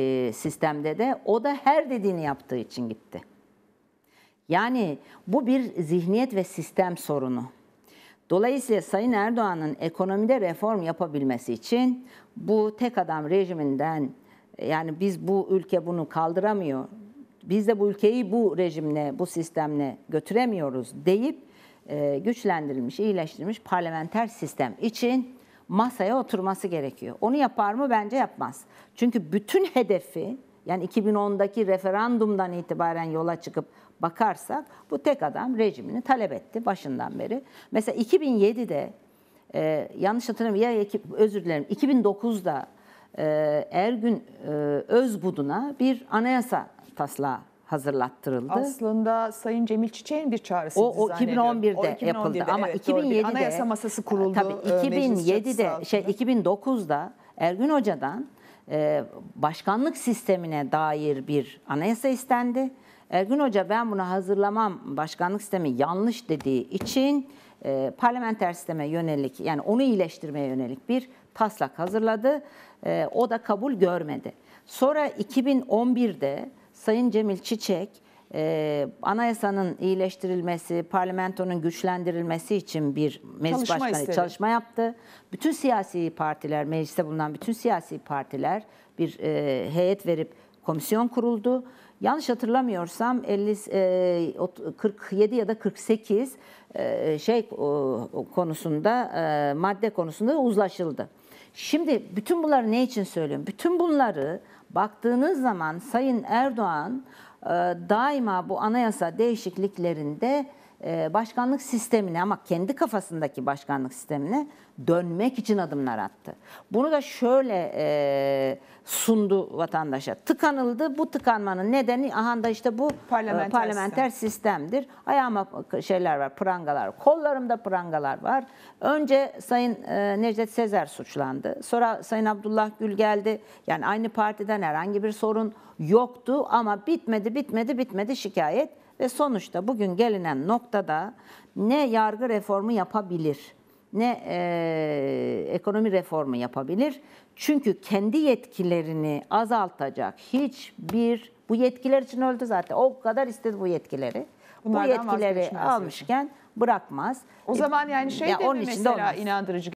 E, sistemde de o da her dediğini yaptığı için gitti. Yani bu bir zihniyet ve sistem sorunu. Dolayısıyla Sayın Erdoğan'ın ekonomide reform yapabilmesi için bu tek adam rejiminden yani biz bu ülke bunu kaldıramıyor. Biz de bu ülkeyi bu rejimle, bu sistemle götüremiyoruz deyip e, güçlendirilmiş, iyileştirilmiş parlamenter sistem için masaya oturması gerekiyor. Onu yapar mı? Bence yapmaz. Çünkü bütün hedefi yani 2010'daki referandumdan itibaren yola çıkıp bakarsak bu tek adam rejimini talep etti başından beri. Mesela 2007'de e, yanlış hatırlamıyorum ya özür dilerim 2009'da e, Ergün e, Özbudun'a bir anayasa taslağı hazırlattırıldı. Aslında Sayın Cemil Çiçek'in bir çağrısı o, o 2011'de o 2011'de yapıldı evet, ama 2007'de anayasa masası kuruldu. E, tabii 2007'de e, şey 2009'da Ergün Hoca'dan e, başkanlık sistemine dair bir anayasa istendi. Ergün Hoca ben bunu hazırlamam başkanlık sistemi yanlış dediği için e, parlamenter sisteme yönelik yani onu iyileştirmeye yönelik bir taslak hazırladı. E, o da kabul görmedi. Sonra 2011'de Sayın Cemil Çiçek, e, anayasanın iyileştirilmesi, parlamentonun güçlendirilmesi için bir meclis çalışma başkanı istedi. çalışma yaptı. Bütün siyasi partiler, mecliste bulunan bütün siyasi partiler bir e, heyet verip komisyon kuruldu. Yanlış hatırlamıyorsam 50 47 e, ya da 48 e, şey konusunda e, madde konusunda uzlaşıldı. Şimdi bütün bunları ne için söylüyorum? Bütün bunları Baktığınız zaman Sayın Erdoğan ee, daima bu anayasa değişikliklerinde e, başkanlık sistemine ama kendi kafasındaki başkanlık sistemine dönmek için adımlar attı. Bunu da şöyle e, sundu vatandaşa. Tıkanıldı. Bu tıkanmanın nedeni ahanda işte bu e, parlamenter, e, parlamenter sistem. sistemdir. Ayağıma şeyler var, prangalar. Kollarımda prangalar var. Önce Sayın Necdet Sezer suçlandı. Sonra Sayın Abdullah Gül geldi. Yani aynı partiden herhangi bir sorun yoktu ama bitmedi bitmedi, bitmedi, bitmedi şikayet ve sonuçta bugün gelinen noktada ne yargı reformu yapabilir ne e, ekonomi reformu yapabilir. Çünkü kendi yetkilerini azaltacak hiçbir bu yetkiler için öldü zaten. O kadar istedi bu yetkileri. Bunlardan bu yetkileri almışken bırakmaz. O e, zaman yani şey ya de mi mesela de inandırıcı